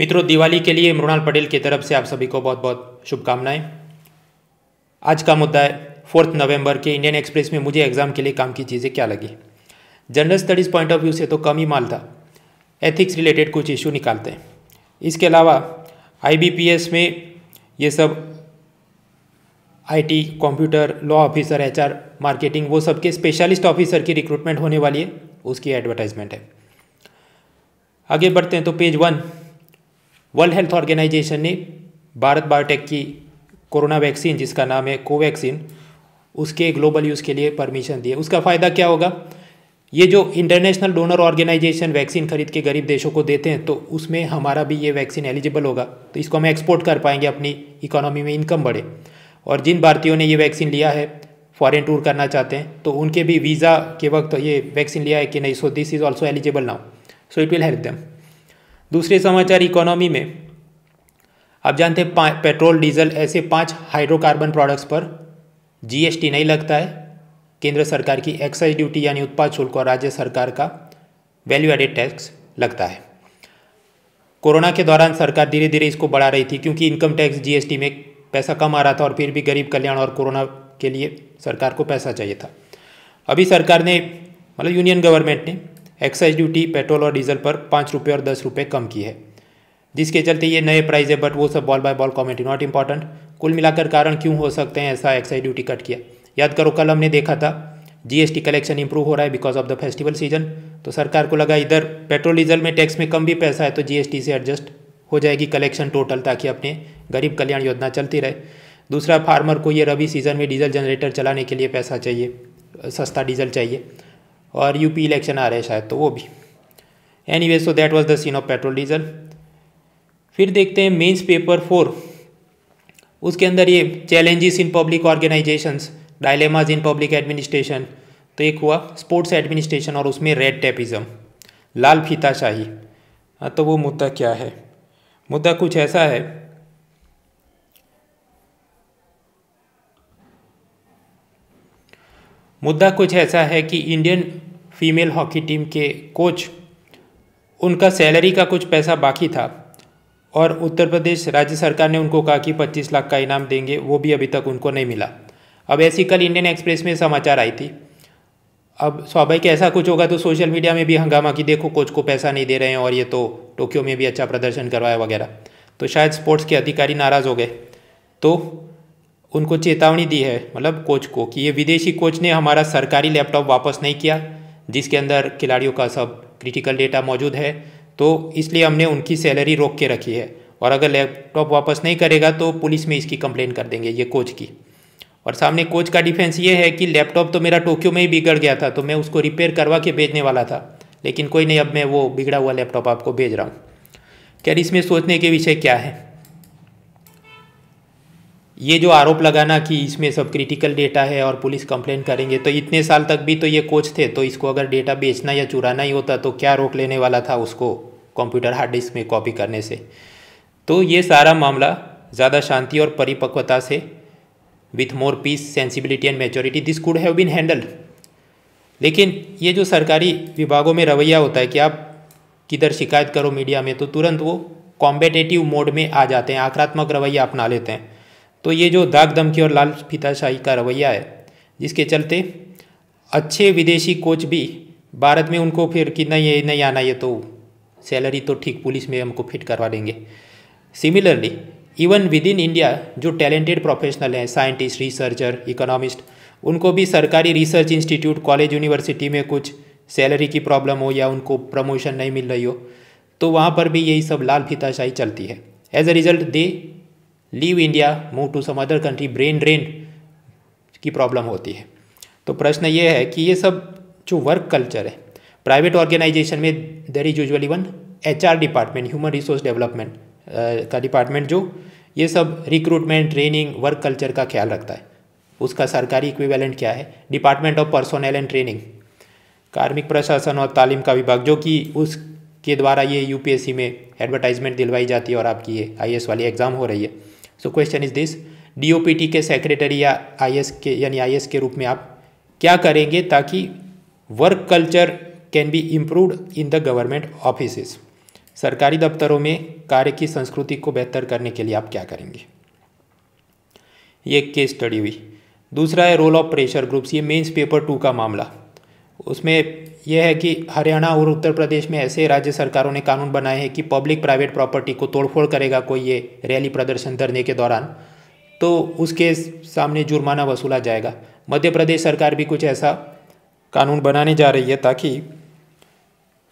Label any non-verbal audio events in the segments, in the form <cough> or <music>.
मित्रों दिवाली के लिए मृणाल पटेल की तरफ से आप सभी को बहुत बहुत शुभकामनाएं आज का मुद्दा है फोर्थ नवंबर के इंडियन एक्सप्रेस में मुझे एग्ज़ाम के लिए काम की चीज़ें क्या लगी general studies point of view से तो कम ही माल था एथिक्स रिलेटेड कुछ इशू निकालते हैं इसके अलावा आईबीपीएस में ये सब IT computer law officer HR marketing वो सब के स्पेशलिस्ट ऑफिसर की रिक्रूटमेंट होने वाली है उसकी एडवर्टाइजमेंट है आगे बढ़ते हैं तो page one World Health Organization ने भारत बायोटेक की कोरोना वैक्सीन जिसका नाम है कोवैक्सीन उसके ग्लोबल यूज़ के लिए परमिशन दिए उसका फ़ायदा क्या होगा ये जो इंटरनेशनल डोनर ऑर्गेनाइजेशन वैक्सीन खरीद के गरीब देशों को देते हैं तो उसमें हमारा भी ये वैक्सीन एलिजिबल होगा तो इसको हम एक्सपोर्ट कर पाएंगे अपनी इकोनॉमी में इनकम बढ़े और जिन भारतीयों ने ये वैक्सीन लिया है फॉरेन टूर करना चाहते हैं तो उनके भी वीज़ा के वक्त ये वैक्सीन लिया है कि नहीं so this is also eligible now so it will help them दूसरे समाचार इकोनॉमी में आप जानते हैं पेट्रोल डीजल ऐसे पांच हाइड्रोकार्बन प्रोडक्ट्स पर जीएसटी नहीं लगता है केंद्र सरकार की एक्साइज ड्यूटी यानी उत्पाद शुल्क और राज्य सरकार का वैल्यू एडेड टैक्स लगता है कोरोना के दौरान सरकार धीरे धीरे इसको बढ़ा रही थी क्योंकि इनकम टैक्स जीएसटी में पैसा कम आ रहा था और फिर भी गरीब कल्याण और कोरोना के लिए सरकार को पैसा चाहिए था अभी सरकार ने मतलब यूनियन गवर्नमेंट ने एक्साइज ड्यूटी पेट्रोल और डीजल पर पाँच रुपये और दस रुपये कम की है जिसके चलते ये नए प्राइस है बट वो सब ball by ball comment not important कुल मिलाकर कारण क्यों हो सकते हैं ऐसा एक्साइज ड्यूटी कट किया याद करो कल हमने देखा था जीएसटी कलेक्शन इंप्रूव हो रहा है because of the festival season तो सरकार को लगा इधर पेट्रोल डीजल में टैक्स में कम भी पैसा है तो जीएसटी से एडजस्ट हो जाएगी कलेक्शन टोटल ताकि अपने गरीब कल्याण योजना चलती रहे दूसरा फार्मर को ये रबी सीजन में डीजल जनरेटर चलाने के लिए पैसा चाहिए सस्ता डीजल चाहिए और यूपी इलेक्शन आ रहे हैं शायद तो वो भी any so that was the scene of petrol diesel फिर देखते हैं मेन्स पेपर फोर उसके अंदर ये challenges in public organizations dilemmas in public administration तो एक हुआ स्पोर्ट्स एडमिनिस्ट्रेशन और उसमें रेड टेपिज्म लाल फीताशाही हाँ तो वो मुद्दा क्या है मुद्दा कुछ ऐसा है मुद्दा कुछ ऐसा है कि इंडियन फीमेल हॉकी टीम के कोच उनका सैलरी का कुछ पैसा बाकी था और उत्तर प्रदेश राज्य सरकार ने उनको कहा कि 25 लाख का इनाम देंगे वो भी अभी तक उनको नहीं मिला अब ऐसी कल इंडियन एक्सप्रेस में समाचार आई थी अब स्वाभाविक ऐसा कुछ होगा तो सोशल मीडिया में भी हंगामा कि देखो कोच को पैसा नहीं दे रहे हैं और ये तो टोक्यो में भी अच्छा प्रदर्शन करवाया वगैरह तो शायद स्पोर्ट्स के अधिकारी नाराज़ हो गए तो उनको चेतावनी दी है मतलब कोच को कि ये विदेशी कोच ने हमारा सरकारी लैपटॉप वापस नहीं किया जिसके अंदर खिलाड़ियों का सब क्रिटिकल डेटा मौजूद है तो इसलिए हमने उनकी सैलरी रोक के रखी है और अगर लैपटॉप वापस नहीं करेगा तो पुलिस में इसकी कंप्लेन कर देंगे ये कोच की और सामने कोच का डिफेंस ये है कि लैपटॉप तो मेरा टोक्यो में ही बिगड़ गया था तो मैं उसको रिपेयर करवा के भेजने वाला था लेकिन कोई नहीं अब मैं वो बिगड़ा हुआ लैपटॉप आपको भेज रहा हूँ खैर इसमें सोचने के विषय क्या है ये जो आरोप लगाना कि इसमें सब क्रिटिकल डेटा है और पुलिस कंप्लेंट करेंगे तो इतने साल तक भी तो ये कोच थे तो इसको अगर डेटा बेचना या चुराना ही होता तो क्या रोक लेने वाला था उसको कंप्यूटर हार्ड डिस्क में कॉपी करने से तो ये सारा मामला ज़्यादा शांति और परिपक्वता से with more peace sensibility and maturity this could have been handled लेकिन ये जो सरकारी विभागों में रवैया होता है कि आप किधर शिकायत करो मीडिया में तो तुरंत वो कॉम्पिटेटिव मोड में आ जाते हैं आक्रात्मक रवैया अपना लेते हैं तो ये जो दाग धमकी और लाल फिताशाही का रवैया है जिसके चलते अच्छे विदेशी कोच भी भारत में उनको फिर कि नहीं ये नहीं आना ये तो सैलरी तो ठीक पुलिस में हमको फिट करवा देंगे similarly even with in India जो टैलेंटेड प्रोफेशनल हैं साइंटिस्ट रिसर्चर इकोनॉमिस्ट उनको भी सरकारी रिसर्च इंस्टीट्यूट कॉलेज यूनिवर्सिटी में कुछ सैलरी की प्रॉब्लम हो या उनको प्रमोशन नहीं मिल रही हो तो वहाँ पर भी यही सब लाल फिताशाही चलती है as a result they leave India move to some other country brain drain की प्रॉब्लम होती है तो प्रश्न ये है कि ये सब जो वर्क कल्चर है प्राइवेट ऑर्गेनाइजेशन में there is usually one H department human resource development का डिपार्टमेंट जो ये सब रिक्रूटमेंट ट्रेनिंग वर्क कल्चर का ख्याल रखता है उसका सरकारी इक्विवेलेंट क्या है department of personnel and training कार्मिक प्रशासन और तालीम का विभाग जो कि उसके द्वारा ये यूपीएससी में एडवर्टाइजमेंट दिलवाई जाती है और आपकी ये आई वाली एग्ज़ाम हो रही है so question is this DOPT के सेक्रेटरी या आईएएस के यानी आईएएस के रूप में आप क्या करेंगे ताकि work culture can be improved in the government office सरकारी दफ्तरों में कार्य की संस्कृति को बेहतर करने के लिए आप क्या करेंगे ये केस स्टडी हुई दूसरा है रोल ऑफ प्रेशर ग्रुप्स ये मेंस पेपर टू का मामला उसमें यह है कि हरियाणा और उत्तर प्रदेश में ऐसे राज्य सरकारों ने कानून बनाए हैं कि पब्लिक प्राइवेट प्रॉपर्टी को तोड़फोड़ करेगा कोई ये रैली प्रदर्शन धरने के दौरान तो उसके सामने जुर्माना वसूला जाएगा मध्य प्रदेश सरकार भी कुछ ऐसा कानून बनाने जा रही है ताकि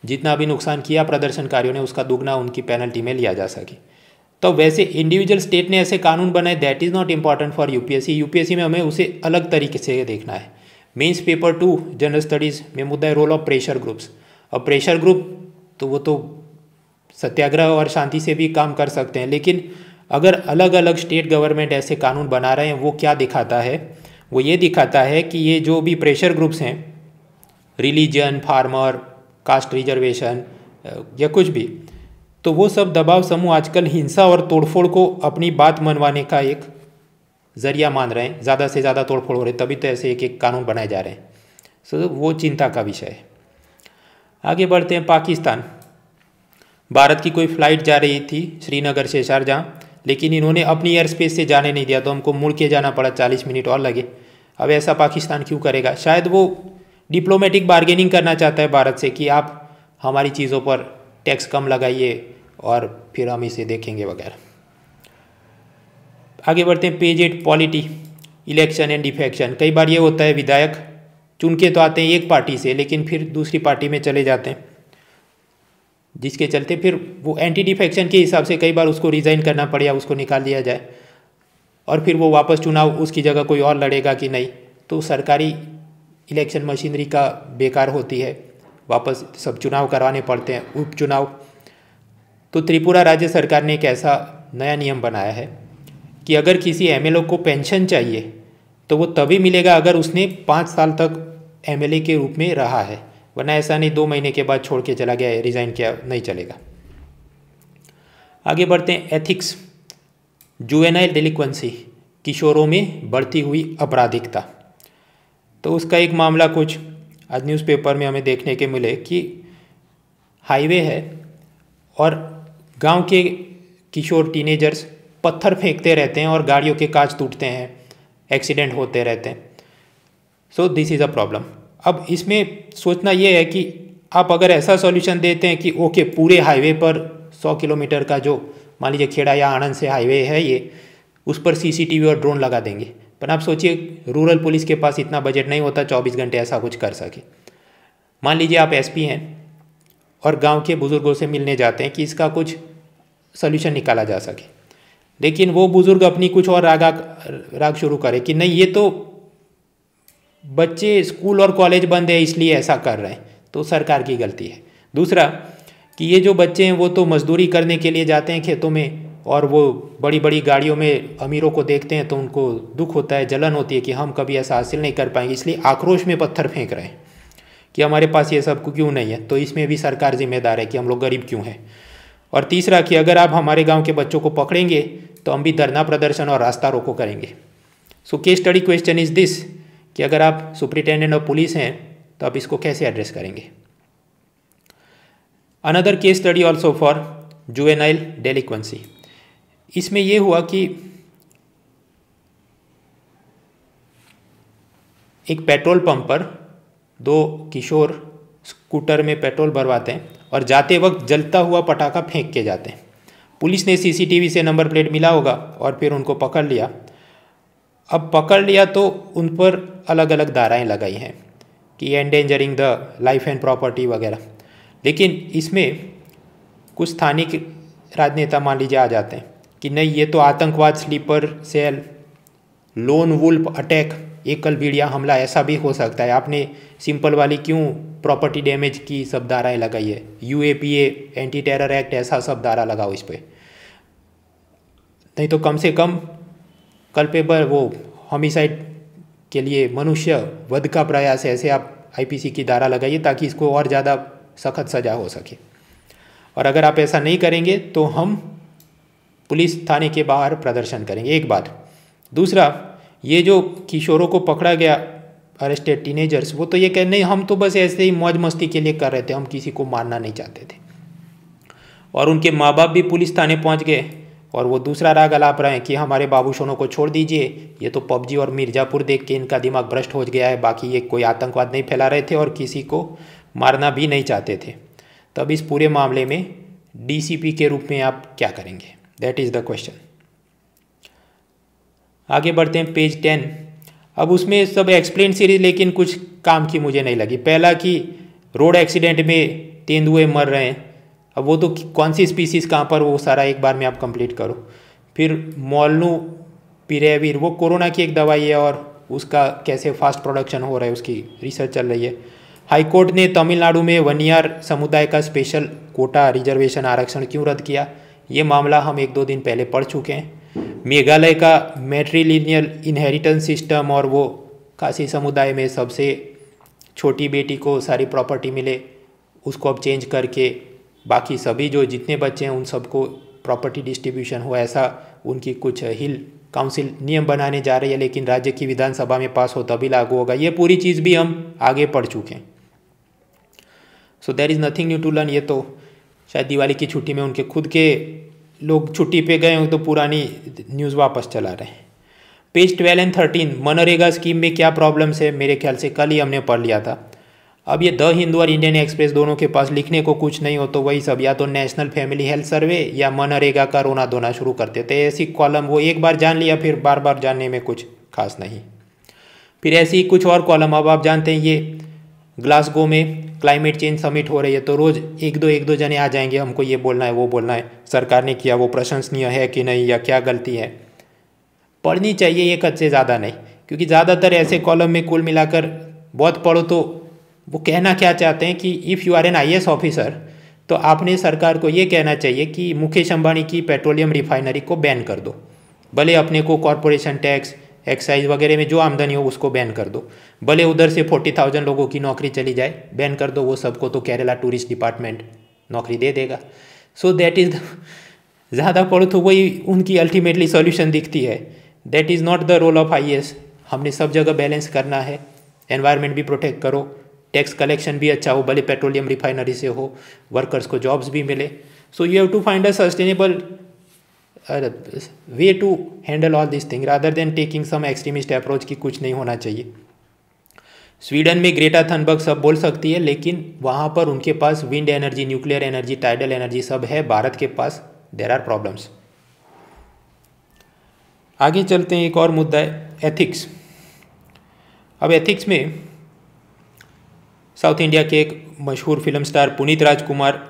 जितना भी नुकसान किया प्रदर्शनकारियों ने उसका दुगना उनकी पेनल्टी में लिया जा सके तो वैसे इंडिविजुअल स्टेट ने ऐसे कानून बनाए that is not important for UPSC UPSC में हमें उसे अलग तरीके से देखना है mains paper two general studies में मुद्दा है रोल ऑफ प्रेशर ग्रुप्स अब प्रेशर ग्रुप तो वो तो सत्याग्रह और शांति से भी काम कर सकते हैं लेकिन अगर अलग अलग स्टेट गवर्नमेंट ऐसे कानून बना रहे हैं वो क्या दिखाता है वो ये दिखाता है कि ये जो भी प्रेशर ग्रुप्स हैं रिलीजन फार्मर कास्ट रिजर्वेशन या कुछ भी तो वो सब दबाव समूह आजकल हिंसा और तोड़फोड़ को अपनी बात मनवाने का एक जरिया मान रहे हैं ज़्यादा से ज़्यादा तोड़फोड़ हो रही तभी तो ऐसे एक एक कानून बनाए जा रहे हैं सो तो वो चिंता का विषय है आगे बढ़ते हैं पाकिस्तान भारत की कोई फ्लाइट जा रही थी श्रीनगर से शारजहाँ लेकिन इन्होंने अपनी एयर स्पेस से जाने नहीं दिया तो हमको मुड़ के जाना पड़ा चालीस मिनट और लगे अब ऐसा पाकिस्तान क्यों करेगा शायद वो डिप्लोमेटिक बार्गेनिंग करना चाहता है भारत से कि आप हमारी चीज़ों पर टैक्स कम लगाइए और फिर हम इसे देखेंगे वगैरह आगे बढ़ते हैं page eight polity election and defection कई बार ये होता है विधायक चुन के तो आते हैं एक पार्टी से लेकिन फिर दूसरी पार्टी में चले जाते हैं जिसके चलते फिर वो एंटी डिफेक्शन के हिसाब से कई बार उसको रिज़ाइन करना पड़े या उसको निकाल दिया जाए और फिर वो वापस चुनाव उसकी जगह कोई और लड़ेगा कि नहीं तो सरकारी इलेक्शन मशीनरी का बेकार होती है वापस सब चुनाव करवाने पड़ते हैं उपचुनाव तो त्रिपुरा राज्य सरकार ने एक ऐसा नया नियम बनाया है कि अगर किसी एम को पेंशन चाहिए तो वो तभी मिलेगा अगर उसने पाँच साल तक एम के रूप में रहा है वरना ऐसा नहीं दो महीने के बाद छोड़ के चला गया रिज़ाइन किया नहीं चलेगा आगे बढ़ते हैं एथिक्स जुवेनाइल डिलिक्वेंसी किशोरों में बढ़ती हुई आपराधिकता तो उसका एक मामला कुछ आज न्यूज़पेपर में हमें देखने के मिले कि हाईवे है और गांव के किशोर टीनेजर्स पत्थर फेंकते रहते हैं और गाड़ियों के कांच टूटते हैं एक्सीडेंट होते रहते हैं so this is a problem अब इसमें सोचना ये है कि आप अगर ऐसा सॉल्यूशन देते हैं कि ओके पूरे हाईवे पर 100 किलोमीटर का जो मान लीजिए खेड़ा या आनंद से हाईवे है ये उस पर सीसीटीवी और ड्रोन लगा देंगे पर आप सोचिए रूरल पुलिस के पास इतना बजट नहीं होता 24 घंटे ऐसा कुछ कर सके मान लीजिए आप एसपी हैं और गांव के बुज़ुर्गों से मिलने जाते हैं कि इसका कुछ सोल्यूशन निकाला जा सके लेकिन वो बुज़ुर्ग अपनी कुछ और रागा राग शुरू करे कि नहीं ये तो बच्चे स्कूल और कॉलेज बंद है इसलिए ऐसा कर रहे हैं तो सरकार की गलती है दूसरा कि ये जो बच्चे हैं वो तो मजदूरी करने के लिए जाते हैं खेतों में और वो बड़ी बड़ी गाड़ियों में अमीरों को देखते हैं तो उनको दुख होता है जलन होती है कि हम कभी ऐसा हासिल नहीं कर पाएंगे इसलिए आक्रोश में पत्थर फेंक रहे हैं कि हमारे पास ये सब क्यों नहीं है तो इसमें भी सरकार जिम्मेदार है कि हम लोग गरीब क्यों हैं और तीसरा कि अगर आप हमारे गांव के बच्चों को पकड़ेंगे तो हम भी धरना प्रदर्शन और रास्ता रोको करेंगे so case study question is this कि अगर आप सुप्रिटेंडेंट ऑफ पुलिस हैं तो आप इसको कैसे एड्रेस करेंगे another case study also for juvenile delinquency इसमें यह हुआ कि एक पेट्रोल पंप पर दो किशोर स्कूटर में पेट्रोल भरवाते हैं और जाते वक्त जलता हुआ पटाखा फेंक के जाते हैं पुलिस ने सीसीटीवी से नंबर प्लेट मिला होगा और फिर उनको पकड़ लिया अब पकड़ लिया तो उन पर अलग अलग धाराएँ लगाई हैं कि endangering the life and property वगैरह लेकिन इसमें कुछ स्थानिक राजनेता मान लीजिए आ जाते हैं कि नहीं ये तो आतंकवाद sleeper cell lone wolf attack एक कल बीड़िया हमला ऐसा भी हो सकता है आपने सिंपल वाली क्यों प्रॉपर्टी डैमेज की सब धाराएँ लगाई है U A P A anti terror act ऐसा सब धारा लगाओ इस पर नहीं तो कम से कम कल्पेबल वो होमिसाइड के लिए मनुष्य वध का प्रयास ऐसे आप आईपीसी की धारा लगाइए ताकि इसको और ज़्यादा सख्त सजा हो सके और अगर आप ऐसा नहीं करेंगे तो हम पुलिस थाने के बाहर प्रदर्शन करेंगे एक बात दूसरा ये जो किशोरों को पकड़ा गया अरेस्टेड टीनेजर्स वो तो ये कह नहीं हम तो बस ऐसे ही मौज मस्ती के लिए कर रहे थे हम किसी को मारना नहीं चाहते थे और उनके माँ बाप भी पुलिस थाने पहुँच गए और वो दूसरा राग अलाप रहे हैं कि हमारे बाबू सोनों को छोड़ दीजिए ये तो पबजी और मिर्ज़ापुर देख के इनका दिमाग भ्रष्ट हो गया है बाकी ये कोई आतंकवाद नहीं फैला रहे थे और किसी को मारना भी नहीं चाहते थे तब इस पूरे मामले में डीसीपी के रूप में आप क्या करेंगे दैट इज़ द क्वेश्चन आगे बढ़ते हैं पेज टेन अब उसमें सब एक्सप्लेन सीरीज लेकिन कुछ काम की मुझे नहीं लगी पहला कि रोड एक्सीडेंट में तेंदुए मर रहे हैं अब वो तो कौन सी स्पीसीज़ कहाँ पर वो सारा एक बार में आप कंप्लीट करो फिर मोलनू पिरेवीर वो कोरोना की एक दवाई है और उसका कैसे फास्ट प्रोडक्शन हो रहा है उसकी रिसर्च चल रही है हाईकोर्ट ने तमिलनाडु में वनियार समुदाय का स्पेशल कोटा रिजर्वेशन आरक्षण क्यों रद्द किया ये मामला हम एक दो दिन पहले पढ़ चुके हैं मेघालय का मेट्रीलिनियल इनहेरिटेंस सिस्टम और वो काशी समुदाय में सबसे छोटी बेटी को सारी प्रॉपर्टी मिले उसको अब चेंज करके बाकी सभी जो जितने बच्चे हैं उन सबको प्रॉपर्टी डिस्ट्रीब्यूशन हो ऐसा उनकी कुछ हिल काउंसिल नियम बनाने जा रही है लेकिन राज्य की विधानसभा में पास हो तभी लागू होगा ये पूरी चीज़ भी हम आगे पढ़ चुके हैं so there is nothing new to learn ये तो शायद दिवाली की छुट्टी में उनके खुद के लोग छुट्टी पे गए हों तो पुरानी न्यूज़ वापस चला रहे हैं page twelve and thirteen MNREGA scheme में क्या प्रॉब्लम्स है मेरे ख्याल से कल ही हमने पढ़ लिया था अब ये द हिंदू और इंडियन एक्सप्रेस दोनों के पास लिखने को कुछ नहीं हो तो वही सब या तो नेशनल फैमिली हेल्थ सर्वे या मनरेगा का रोना धोना शुरू करते थे ऐसी कॉलम वो एक बार जान लिया फिर बार बार जानने में कुछ खास नहीं फिर ऐसी कुछ और कॉलम अब आप जानते हैं ये ग्लासगो में क्लाइमेट चेंज समिट हो रही है तो रोज़ एक दो एक दो जने आ जाएंगे हमको ये बोलना है वो बोलना है सरकार ने किया वो प्रशंसनीय है कि नहीं या क्या गलती है पढ़नी चाहिए एक हद से ज़्यादा नहीं क्योंकि ज़्यादातर ऐसे कॉलम में कुल मिलाकर बहुत पढ़ो तो वो कहना क्या चाहते हैं कि if you are an I officer तो आपने सरकार को ये कहना चाहिए कि मुकेश अंबानी की पेट्रोलियम रिफाइनरी को बैन कर दो भले अपने को कॉरपोरेशन टैक्स एक्साइज वगैरह में जो आमदनी हो उसको बैन कर दो भले उधर से फोर्टी थाउजेंड लोगों की नौकरी चली जाए बैन कर दो वो सबको तो केरला टूरिस्ट डिपार्टमेंट नौकरी दे देगा सो दैट इज़ ज़्यादा पढ़ो तो वही उनकी अल्टीमेटली सॉल्यूशन दिखती है that is not the role of I हमने सब जगह बैलेंस करना है एनवायरमेंट भी प्रोटेक्ट करो टैक्स कलेक्शन भी अच्छा हो भले पेट्रोलियम रिफाइनरी से हो वर्कर्स को जॉब्स भी मिले so you have to find a sustainable way to handle all this thing rather than taking some extremist approach की कुछ नहीं होना चाहिए स्वीडन में ग्रेटा थनबर्ग सब बोल सकती है लेकिन वहाँ पर उनके पास wind energy nuclear energy tidal energy सब है भारत के पास देर आर प्रॉब्लम्स आगे चलते हैं एक और मुद्दा है एथिक्स अब एथिक्स में साउथ इंडिया के एक मशहूर फिल्म स्टार पुनीत राजकुमार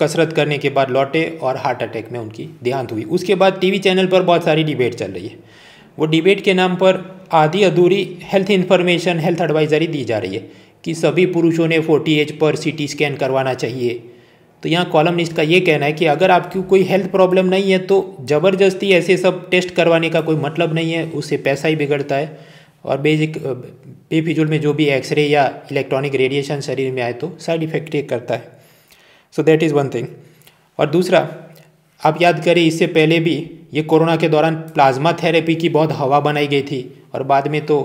कसरत करने के बाद लौटे और हार्ट अटैक में उनकी देहांत हुई उसके बाद टीवी चैनल पर बहुत सारी डिबेट चल रही है वो डिबेट के नाम पर आधी अधूरी हेल्थ इन्फॉर्मेशन हेल्थ एडवाइजरी दी जा रही है कि सभी पुरुषों ने forty as per C T scan करवाना चाहिए तो यहाँ कॉलमनिस्ट का ये कहना है कि अगर आपकी कोई हेल्थ प्रॉब्लम नहीं है तो ज़बरदस्ती ऐसे सब टेस्ट करवाने का कोई मतलब नहीं है उससे पैसा ही बिगड़ता है और बेसिक बेफिजुल में जो भी एक्सरे या इलेक्ट्रॉनिक रेडिएशन शरीर में आए तो साइड इफेक्ट करता है so that is one thing और दूसरा आप याद करें इससे पहले भी ये कोरोना के दौरान प्लाज्मा थेरेपी की बहुत हवा बनाई गई थी और बाद में तो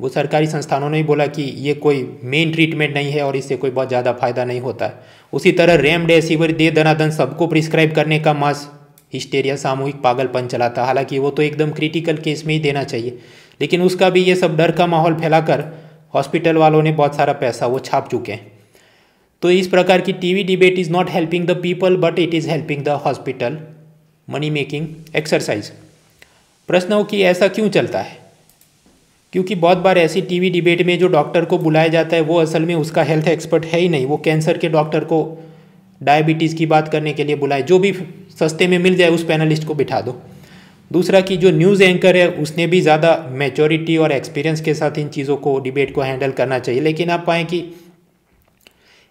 वो सरकारी संस्थानों ने बोला कि ये कोई मेन ट्रीटमेंट नहीं है और इससे कोई बहुत ज़्यादा फायदा नहीं होता है उसी तरह रेमडेसिविर दे दनादन सबको प्रिस्क्राइब करने का मास हिस्टेरिया सामूहिक पागलपन चला था हालांकि वो तो एकदम क्रिटिकल केस में ही देना चाहिए लेकिन उसका भी ये सब डर का माहौल फैलाकर हॉस्पिटल वालों ने बहुत सारा पैसा वो छाप चुके हैं तो इस प्रकार की TV debate is not helping the people but it is helping the hospital money making exercise प्रश्न हो कि ऐसा क्यों चलता है क्योंकि बहुत बार ऐसी टीवी डिबेट में जो डॉक्टर को बुलाया जाता है वो असल में उसका हेल्थ एक्सपर्ट है ही नहीं वो कैंसर के डॉक्टर को डायबिटीज़ की बात करने के लिए बुलाए जो भी सस्ते में मिल जाए उस पैनलिस्ट को बिठा दो दूसरा कि जो न्यूज़ एंकर है उसने भी ज़्यादा मेचोरिटी और एक्सपीरियंस के साथ इन चीज़ों को डिबेट को हैंडल करना चाहिए लेकिन आप पाएँ कि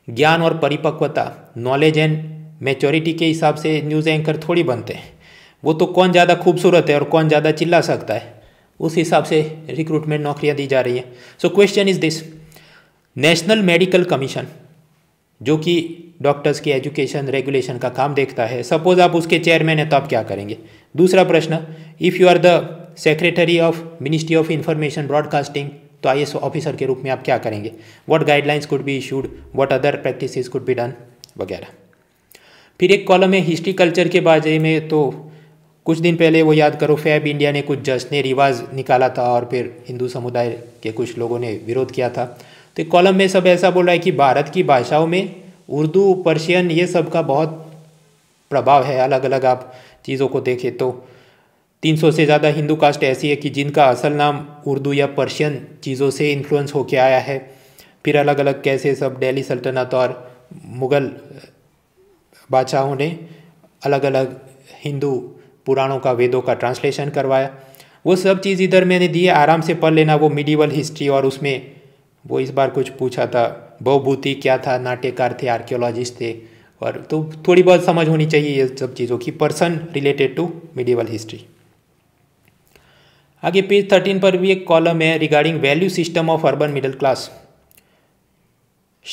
ज्ञान और परिपक्वता नॉलेज एंड मेचोरिटी के हिसाब से न्यूज़ एंकर थोड़ी बनते हैं वो तो कौन ज़्यादा खूबसूरत है और कौन ज़्यादा चिल्ला सकता है उस हिसाब से रिक्रूटमेंट नौकरियाँ दी जा रही हैं so question is this National Medical Commission जो कि डॉक्टर्स की एजुकेशन रेगुलेशन का काम देखता है सपोज आप उसके चेयरमैन हैं तो आप क्या करेंगे दूसरा प्रश्न if you are the secretary of ministry of information broadcasting तो आई ऑफिसर के रूप में आप क्या करेंगे what guidelines could be issued what other practice could be done वगैरह फिर एक कॉलम है हिस्ट्री कल्चर के बारे में तो कुछ दिन पहले वो याद करो फैब इंडिया ने कुछ जश्न रिवाज निकाला था और फिर हिंदू समुदाय के कुछ लोगों ने विरोध किया था तो एक कॉलम में सब ऐसा बोल रहा है कि भारत की भाषाओं में उर्दू पर्शियन ये सब का बहुत प्रभाव है अलग अलग आप चीज़ों को देखें तो 300 से ज़्यादा हिंदू कास्ट ऐसी है कि जिनका असल नाम उर्दू या पर्शियन चीज़ों से इन्फ्लुएंस होके आया है फिर अलग अलग कैसे सब दिल्ली सल्तनत और मुग़ल बादशाहों ने अलग अलग हिंदू पुराणों का वेदों का ट्रांसलेशन करवाया वो सब चीज़ इधर मैंने दिए आराम से पढ़ लेना वो मिडीवल हिस्ट्री और उसमें वो इस बार कुछ पूछा था बहुभूति क्या था नाट्यकार थे आर्कियोलॉजिस्ट थे और तो थोड़ी बहुत समझ होनी चाहिए ये सब चीज़ों की person related to medieval history आगे पेज थर्टीन पर भी एक कॉलम है regarding value system of urban middle class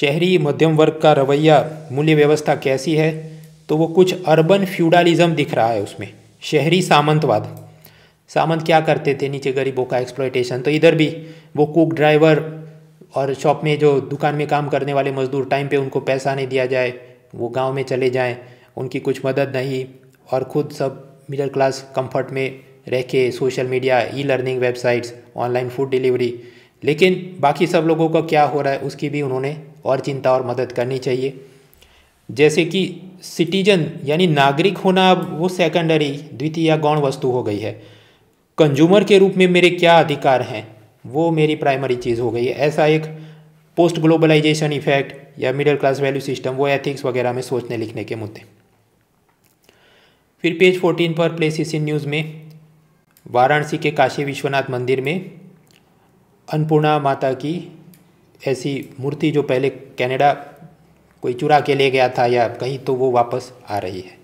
शहरी मध्यम वर्ग का रवैया मूल्य व्यवस्था कैसी है तो वो कुछ अर्बन फ्यूडालिज्म दिख रहा है उसमें शहरी सामंतवाद सामंत क्या करते थे नीचे गरीबों का एक्सप्लोइटेशन तो इधर भी वो कुक ड्राइवर और शॉप में जो दुकान में काम करने वाले मजदूर टाइम पे उनको पैसा नहीं दिया जाए वो गांव में चले जाएं उनकी कुछ मदद नहीं और ख़ुद सब मिडिल क्लास कंफर्ट में रेके social media e learning websites online food delivery लेकिन बाकी सब लोगों का क्या हो रहा है उसकी भी उन्होंने और चिंता और मदद करनी चाहिए जैसे कि सिटीजन यानी नागरिक होना अब वो सेकेंडरी द्वितीय या गौण वस्तु हो गई है कंज्यूमर के रूप में मेरे क्या अधिकार हैं वो मेरी प्राइमरी चीज़ हो गई है ऐसा एक पोस्ट ग्लोबलाइजेशन इफेक्ट या मिडिल क्लास वैल्यू सिस्टम वो एथिक्स वगैरह में सोचने लिखने के मुद्दे फिर पेज 14 पर प्लेसिस इन न्यूज़ में वाराणसी के काशी विश्वनाथ मंदिर में अन्नपूर्णा माता की ऐसी मूर्ति जो पहले कनाडा कोई चुरा के ले गया था या कहीं तो वो वापस आ रही है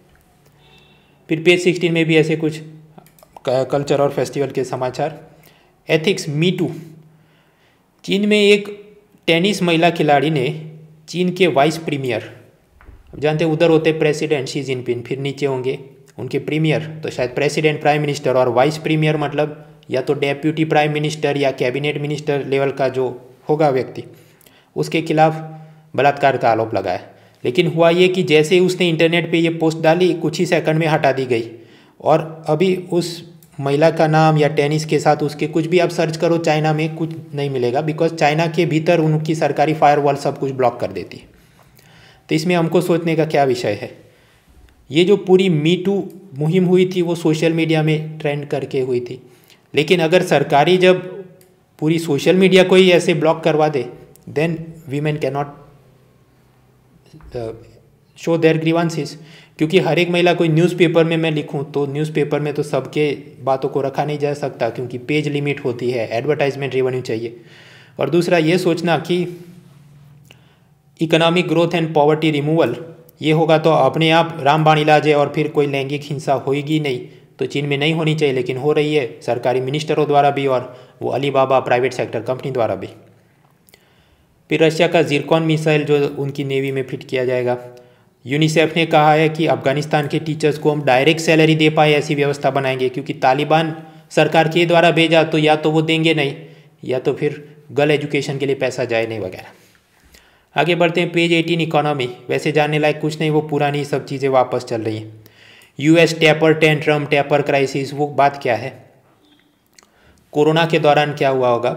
फिर पेज सिक्सटीन में भी ऐसे कुछ कल्चर और फेस्टिवल के समाचार एथिक्स मीटू चीन में एक टेनिस महिला खिलाड़ी ने चीन के वाइस प्रीमियर जानते उधर होते प्रेसिडेंट शी जिनपिन फिर नीचे होंगे उनके प्रीमियर तो शायद प्रेसिडेंट प्राइम मिनिस्टर और वाइस प्रीमियर मतलब या तो डेप्यूटी प्राइम मिनिस्टर या कैबिनेट मिनिस्टर लेवल का जो होगा व्यक्ति उसके खिलाफ बलात्कार का आरोप लगाया लेकिन हुआ ये कि जैसे ही उसने इंटरनेट पे ये पोस्ट डाली कुछ ही सेकंड में हटा दी गई और अभी उस महिला का नाम या टेनिस के साथ उसके कुछ भी आप सर्च करो चाइना में कुछ नहीं मिलेगा बिकॉज चाइना के भीतर उनकी सरकारी फायरवॉल सब कुछ ब्लॉक कर देती तो इसमें हमको सोचने का क्या विषय है ये जो पूरी मी टू मुहिम हुई थी वो सोशल मीडिया में ट्रेंड करके हुई थी लेकिन अगर सरकारी जब पूरी सोशल मीडिया को ही ऐसे ब्लॉक करवा दे then women not show their grievances क्योंकि हर एक महिला कोई न्यूज़पेपर में मैं लिखूं तो न्यूज़पेपर में तो सबके बातों को रखा नहीं जा सकता क्योंकि पेज लिमिट होती है एडवर्टाइजमेंट रेवेन्यू चाहिए और दूसरा ये सोचना कि economic growth and poverty removal ये होगा तो अपने आप रामबाण इलाज है और फिर कोई लैंगिक हिंसा होगी नहीं तो चीन में नहीं होनी चाहिए लेकिन हो रही है सरकारी मिनिस्टरों द्वारा भी और वो अलीबाबा प्राइवेट सेक्टर कंपनी द्वारा भी फिर रशिया का जीरकॉन मिसाइल जो उनकी नेवी में फिट किया जाएगा यूनिसेफ ने कहा है कि अफगानिस्तान के टीचर्स को हम डायरेक्ट सैलरी दे पाए ऐसी व्यवस्था बनाएंगे क्योंकि तालिबान सरकार के द्वारा भेजा तो या तो वो देंगे नहीं या तो फिर गर्ल एजुकेशन के लिए पैसा जाए नहीं वगैरह आगे बढ़ते हैं पेज एटीन इकोनॉमी वैसे जानने लायक कुछ नहीं वो पुरानी सब चीज़ें वापस चल रही हैं US taper tantrum taper crisis वो बात क्या है कोरोना के दौरान क्या हुआ होगा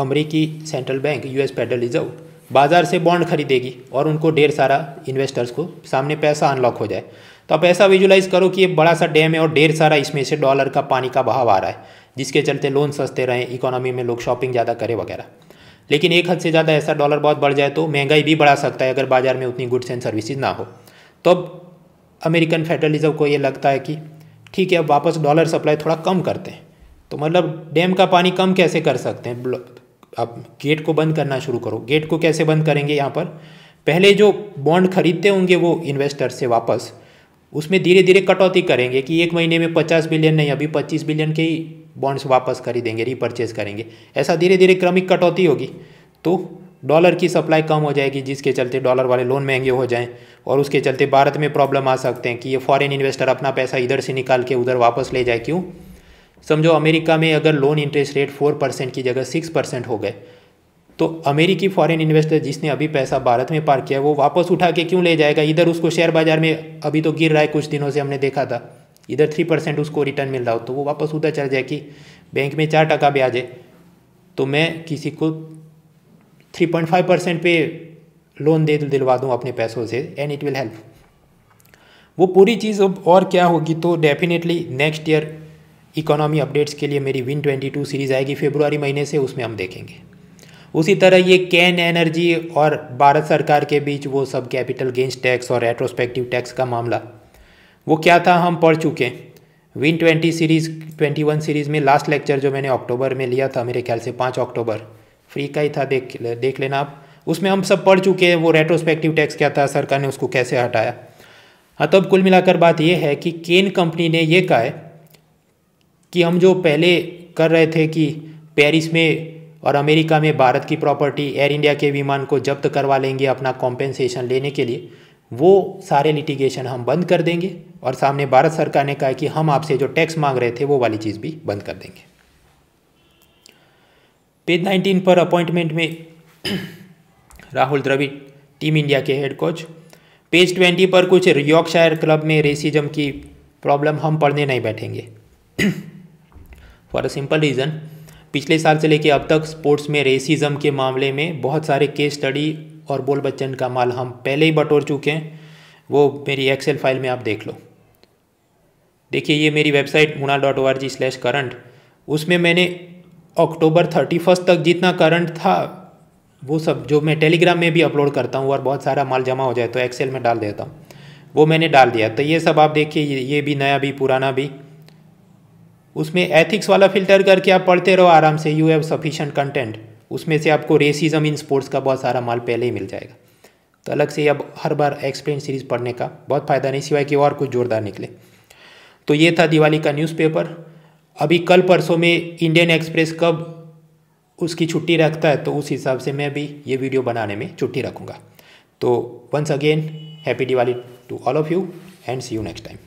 अमरीकी central bank US Federal Reserve बाज़ार से बॉन्ड खरीदेगी और उनको ढेर सारा इन्वेस्टर्स को सामने पैसा अनलॉक हो जाए तो आप ऐसा विजुलाइज करो कि एक बड़ा सा डैम है और ढेर सारा इसमें से डॉलर का पानी का बहाव आ रहा है जिसके चलते लोन सस्ते रहें इकोनॉमी में लोग शॉपिंग ज़्यादा करें वगैरह लेकिन एक हद से ज़्यादा ऐसा डॉलर बहुत बढ़ जाए तो महंगाई भी बढ़ा सकता है अगर बाजार में उतनी गुड्स एंड सर्विसेज ना हो तो अब अमेरिकन फेडरलिज्म को ये लगता है कि ठीक है अब वापस डॉलर सप्लाई थोड़ा कम करते हैं तो मतलब डैम का पानी कम कैसे कर सकते हैं अब गेट को बंद करना शुरू करो गेट को कैसे बंद करेंगे यहाँ पर पहले जो बॉन्ड खरीदते होंगे वो इन्वेस्टर से वापस उसमें धीरे धीरे कटौती करेंगे कि एक महीने में पचास बिलियन नहीं अभी पच्चीस बिलियन के ही बॉन्ड्स वापस खरीदेंगे रिपर्चेज करेंगे ऐसा धीरे धीरे क्रमिक कटौती होगी तो डॉलर की सप्लाई कम हो जाएगी जिसके चलते डॉलर वाले लोन महंगे हो जाएं और उसके चलते भारत में प्रॉब्लम आ सकते हैं कि ये फॉरेन इन्वेस्टर अपना पैसा इधर से निकाल के उधर वापस ले जाए क्यों समझो अमेरिका में अगर loan interest rate four percent की जगह सिक्स परसेंट हो गए तो अमेरिकी फॉरेन इन्वेस्टर जिसने अभी पैसा भारत में पार्क किया वो वापस उठा के क्यों ले जाएगा इधर उसको शेयर बाजार में अभी तो गिर रहा है कुछ दिनों से हमने देखा था इधर थ्री परसेंट उसको रिटर्न मिल रहा हो तो वो वापस उधर चल जाए कि बैंक में चार टका ब्याज है तो मैं किसी को थ्री पॉइंट फाइव परसेंट पे लोन दे तो दिलवा दूँ अपने पैसों से एंड इट विल हेल्प वो पूरी चीज़ अब और क्या होगी तो definitely next year economy updates के लिए मेरी विन ट्वेंटी टू सीरीज़ आएगी फेब्रुआरी महीने से उसमें हम देखेंगे उसी तरह ये कैन एनर्जी और भारत सरकार के बीच वो सब कैपिटल गेंस टैक्स और रेट्रोस्पेक्टिव टैक्स का मामला वो क्या था हम पढ़ चुके win twenty series twenty one series में लास्ट लेक्चर जो मैंने अक्टूबर में लिया था मेरे ख्याल से पाँच अक्टूबर फ्री का ही था देख देख लेना आप उसमें हम सब पढ़ चुके हैं वो रेट्रोस्पेक्टिव टैक्स क्या था सरकार ने उसको कैसे हटाया हाँ तब कुल मिलाकर बात यह है कि केन कंपनी ने यह कहा है कि हम जो पहले कर रहे थे कि पेरिस में और अमेरिका में भारत की प्रॉपर्टी एयर इंडिया के विमान को जब्त करवा लेंगे अपना कॉम्पेंसेशन लेने के लिए वो सारे लिटिगेशन हम बंद कर देंगे और सामने भारत सरकार ने कहा कि हम आपसे जो टैक्स मांग रहे थे वो वाली चीज़ भी बंद कर देंगे पेज 19 पर अपॉइंटमेंट में <clears throat> राहुल द्रविड़ टीम इंडिया के हेड कोच पेज 20 पर कुछ यॉर्कशायर क्लब में रेसिज्म की प्रॉब्लम हम पढ़ने नहीं बैठेंगे फॉर अ सिंपल रीज़न पिछले साल से लेकर अब तक स्पोर्ट्स में रेसिज्म के मामले में बहुत सारे केस स्टडी और बोल बच्चन का माल हम पहले ही बटोर चुके हैं वो मेरी एक्सेल फाइल में आप देख लो देखिए ये मेरी website muna dot O R G slash current उसमें मैंने अक्टूबर थर्टी फर्स्ट तक जितना करंट था वो सब जो मैं टेलीग्राम में भी अपलोड करता हूँ और बहुत सारा माल जमा हो जाए तो एक्सेल में डाल देता हूँ वो मैंने डाल दिया तो ये सब आप देखिए ये भी नया भी पुराना भी उसमें एथिक्स वाला फिल्टर करके आप पढ़ते रहो आराम से यू हैव सफिशेंट कंटेंट उसमें से आपको रेसिज्म इन स्पोर्ट्स का बहुत सारा माल पहले ही मिल जाएगा तो अलग से अब हर बार एक्सप्लेन सीरीज़ पढ़ने का बहुत फ़ायदा नहीं सिवाय कि और कुछ जोरदार निकले तो ये था दिवाली का न्यूज़पेपर अभी कल परसों में इंडियन एक्सप्रेस कब उसकी छुट्टी रखता है तो उस हिसाब से मैं भी ये वीडियो बनाने में छुट्टी रखूँगा तो once again happy Diwali to all of you and see you next time